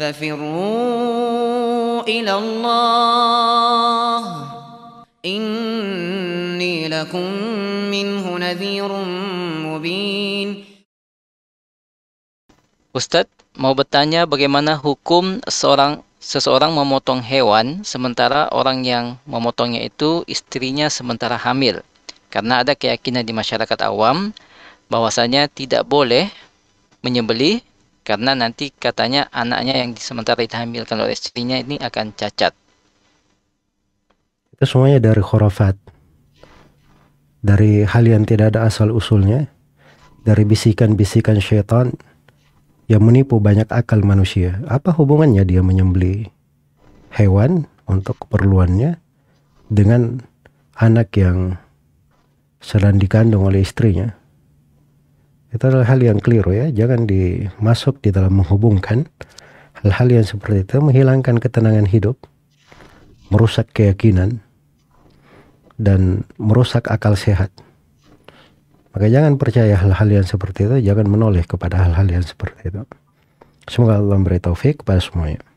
ففروا إلى الله إني لكم منه نذير مبين Ustadz, mau bertanya bagaimana hukum seorang seseorang memotong hewan sementara orang yang memotongnya itu istrinya sementara hamil. Karena ada keyakinan di masyarakat awam bahwasanya tidak boleh menyembelih karena nanti katanya anaknya yang sementara dihamilkan oleh istrinya ini akan cacat. Itu semuanya dari khurafat. Dari hal yang tidak ada asal usulnya, dari bisikan-bisikan syaitan yang menipu banyak akal manusia. Apa hubungannya dia menyembeli hewan untuk keperluannya dengan anak yang sedang dikandung oleh istrinya? Itu adalah hal yang keliru ya, jangan dimasuk di dalam menghubungkan hal-hal yang seperti itu menghilangkan ketenangan hidup, merusak keyakinan dan merusak akal sehat. Maka jangan percaya hal-hal yang seperti itu, jangan menoleh kepada hal-hal yang seperti itu. Semoga Allah memberi taufik kepada semuanya.